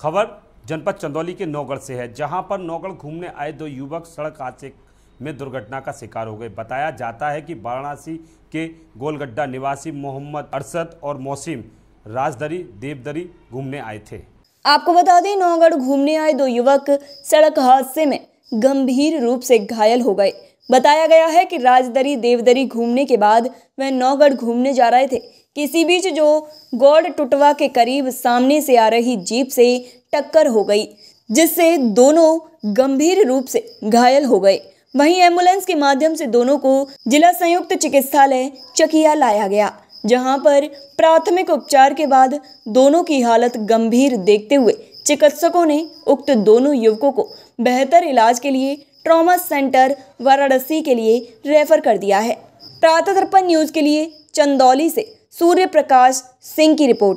खबर जनपद चंदौली के नौगढ़ से है जहां पर नौगढ़ घूमने आए दो युवक सड़क हादसे में दुर्घटना का शिकार हो गए बताया जाता है कि वाराणसी के गोलगड्डा निवासी मोहम्मद अरसद और मोहसिम राजदरी देवदरी घूमने आए थे आपको बता दें नौगढ़ घूमने आए दो युवक सड़क हादसे में गंभीर रूप से घायल हो गए बताया गया है कि राजदरी देवदरी घूमने के बाद वह नौगढ़ घूमने जा रहे थे किसी बीच जो गौड़ टुटवा के करीब सामने से आ रही जीप से टक्कर हो गई जिससे दोनों गंभीर रूप से घायल हो गए वहीं एम्बुलेंस के माध्यम से दोनों को जिला संयुक्त चिकित्सालय चकिया लाया गया जहां पर प्राथमिक उपचार के बाद दोनों की हालत गंभीर देखते हुए चिकित्सकों ने उक्त दोनों युवकों को बेहतर इलाज के लिए ट्रॉमा सेंटर वाराणसी के लिए रेफर कर दिया है प्रातः दर्पण न्यूज के लिए चंदौली से सूर्य प्रकाश सिंह की रिपोर्ट